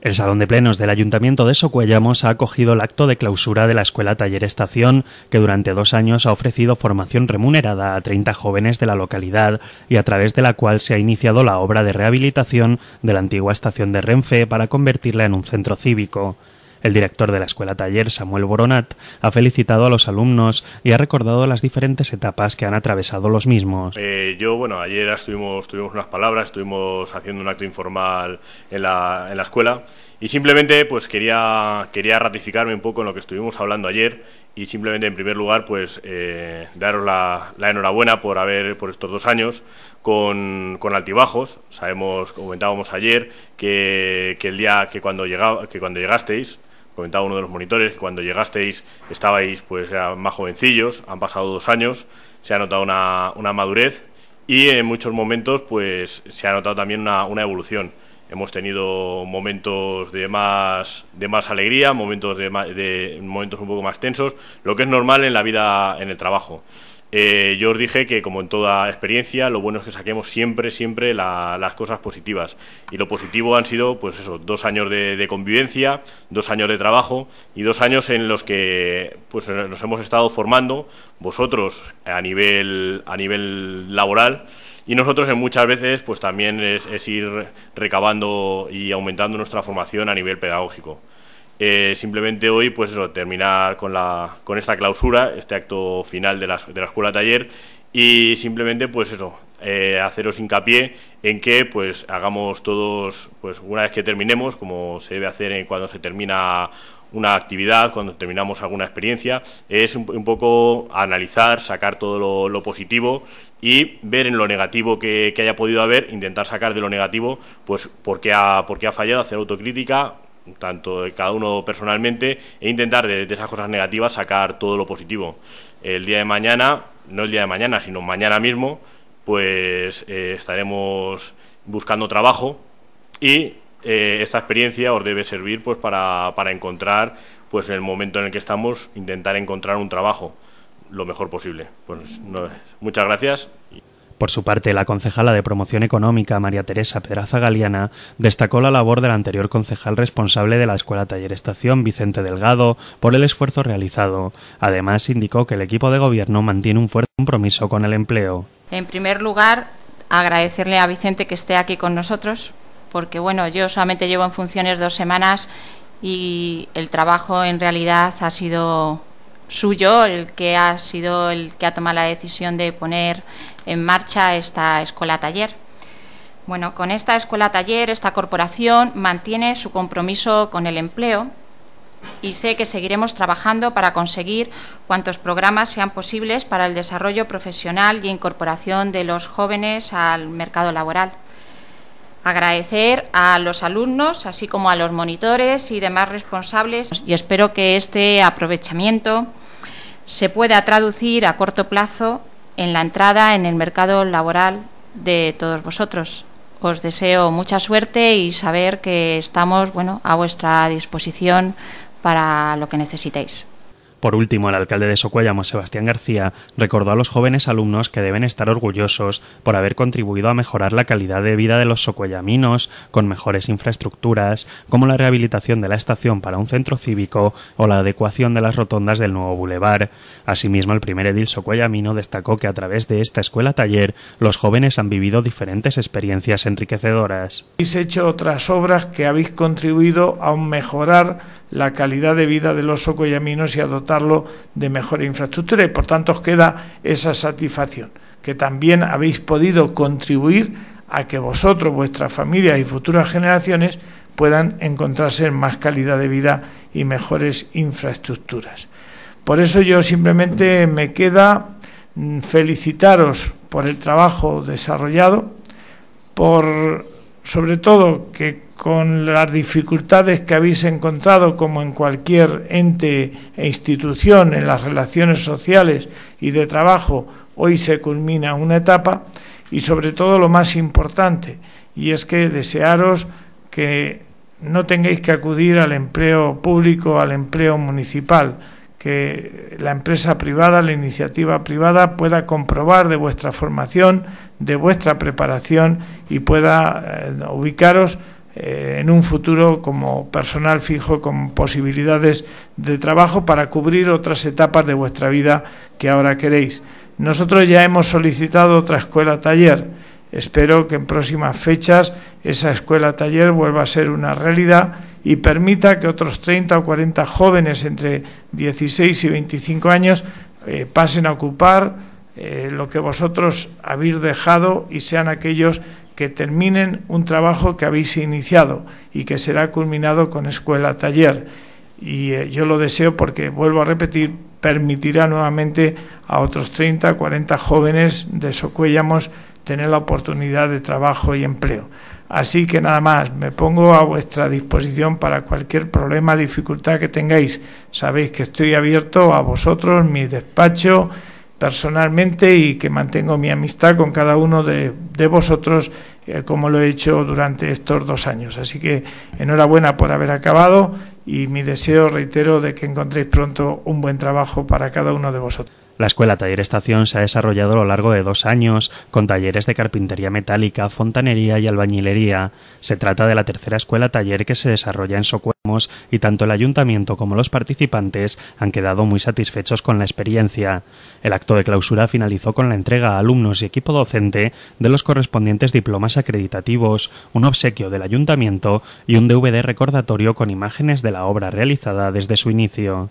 El Salón de Plenos del Ayuntamiento de Socuellamos ha acogido el acto de clausura de la Escuela Taller Estación, que durante dos años ha ofrecido formación remunerada a 30 jóvenes de la localidad y a través de la cual se ha iniciado la obra de rehabilitación de la antigua estación de Renfe para convertirla en un centro cívico. El director de la escuela taller, Samuel Boronat, ha felicitado a los alumnos y ha recordado las diferentes etapas que han atravesado los mismos. Eh, yo, bueno, ayer estuvimos, tuvimos unas palabras, estuvimos haciendo un acto informal en la, en la escuela y simplemente pues quería, quería ratificarme un poco en lo que estuvimos hablando ayer y simplemente en primer lugar pues eh, daros la, la, enhorabuena por haber por estos dos años con, con altibajos sabemos comentábamos ayer que, que el día que cuando llegaba, que cuando llegasteis comentaba uno de los monitores, cuando llegasteis estabais pues más jovencillos, han pasado dos años, se ha notado una, madurez y en muchos momentos pues se ha notado también una, evolución. Hemos tenido momentos de más, de más alegría, momentos, de, momentos un poco más tensos, lo que es normal en la vida, en el trabajo. Eh, yo os dije que, como en toda experiencia, lo bueno es que saquemos siempre, siempre las cosas positivas. Y lo positivo han sido, pues eso, dos años de, convivencia, dos años de trabajo y dos años en los que pues, eh, nos hemos estado formando, vosotros a nivel, a nivel laboral y nosotros en muchas veces pues también es ir recabando y aumentando nuestra formación a nivel pedagógico. Eh, simplemente hoy, pues eso, terminar con, la, con esta clausura, este acto final de la, de la escuela taller y simplemente, pues eso, eh, haceros hincapié en que pues hagamos todos, pues una vez que terminemos, como se debe hacer cuando se termina una actividad, cuando terminamos alguna experiencia, es un, poco analizar, sacar todo lo, positivo y ver en lo negativo que, haya podido haber, intentar sacar de lo negativo, pues por ha, por qué ha fallado, hacer autocrítica, tanto de cada uno personalmente, e intentar de, esas cosas negativas sacar todo lo positivo. El día de mañana, no el día de mañana, sino mañana mismo, pues eh, estaremos buscando trabajo y eh, esta experiencia os debe servir pues para, para encontrar, pues en el momento en el que estamos, intentar encontrar un trabajo lo mejor posible. Pues muchas gracias. Por su parte, la concejala de Promoción Económica, María Teresa Pedraza Galiana, destacó la labor del anterior concejal responsable de la Escuela Taller Estación, Vicente Delgado, por el esfuerzo realizado. Además, indicó que el equipo de gobierno mantiene un fuerte compromiso con el empleo. En primer lugar, agradecerle a Vicente que esté aquí con nosotros, porque bueno, yo solamente llevo en funciones dos semanas y el trabajo en realidad ha sido suyo el que ha sido el que ha tomado la decisión de poner en marcha esta escuela taller. Bueno, con esta escuela taller, esta corporación mantiene su compromiso con el empleo y sé que seguiremos trabajando para conseguir cuantos programas sean posibles para el desarrollo profesional y incorporación de los jóvenes al mercado laboral. Agradecer a los alumnos, así como a los monitores y demás responsables, y espero que este aprovechamiento se pueda traducir a corto plazo en la entrada en el mercado laboral de todos vosotros. Os deseo mucha suerte y saber que estamos bueno, a vuestra disposición para lo que necesitéis. Por último, el alcalde de Socuellamo, Sebastián García, recordó a los jóvenes alumnos que deben estar orgullosos por haber contribuido a mejorar la calidad de vida de los socuellaminos, con mejores infraestructuras, como la rehabilitación de la estación para un centro cívico o la adecuación de las rotondas del nuevo bulevar. Asimismo, el primer edil socuellamino destacó que a través de esta escuela-taller los jóvenes han vivido diferentes experiencias enriquecedoras. Habéis hecho otras obras que habéis contribuido a mejorar la calidad de vida de los socoyaminos y a dotarlo de mejor infraestructura. Y por tanto os queda esa satisfacción, que también habéis podido contribuir a que vosotros, vuestras familias y futuras generaciones puedan encontrarse en más calidad de vida y mejores infraestructuras. Por eso yo simplemente me queda mm, felicitaros por el trabajo desarrollado, por sobre todo que con las dificultades que habéis encontrado, como en cualquier ente e institución, en las relaciones sociales y de trabajo, hoy se culmina una etapa y sobre todo lo más importante, y es que desearos que no tengáis que acudir al empleo público, al empleo municipal, que la empresa privada, la iniciativa privada pueda comprobar de vuestra formación, de vuestra preparación y pueda eh, ubicaros eh, en un futuro como personal fijo con posibilidades de trabajo para cubrir otras etapas de vuestra vida que ahora queréis. Nosotros ya hemos solicitado otra escuela taller Espero que en próximas fechas esa escuela taller vuelva a ser una realidad y permita que otros 30 o 40 jóvenes entre 16 y 25 años eh, pasen a ocupar eh, lo que vosotros habéis dejado y sean aquellos que terminen un trabajo que habéis iniciado y que será culminado con escuela taller. Y eh, yo lo deseo porque, vuelvo a repetir, permitirá nuevamente a otros 30, 40 jóvenes de Socuellamos tener la oportunidad de trabajo y empleo. Así que nada más, me pongo a vuestra disposición para cualquier problema, o dificultad que tengáis. Sabéis que estoy abierto a vosotros, mi despacho personalmente y que mantengo mi amistad con cada uno de, vosotros eh, como lo he hecho durante estos dos años. Así que enhorabuena por haber acabado y mi deseo, reitero, de que encontréis pronto un buen trabajo para cada uno de vosotros. La escuela Taller Estación se ha desarrollado a lo largo de dos años, con talleres de carpintería metálica, fontanería y albañilería. Se trata de la tercera escuela taller que se desarrolla en Socuemos y tanto el ayuntamiento como los participantes han quedado muy satisfechos con la experiencia. El acto de clausura finalizó con la entrega a alumnos y equipo docente de los correspondientes diplomas acreditativos, un obsequio del ayuntamiento y un DVD recordatorio con imágenes de la obra realizada desde su inicio.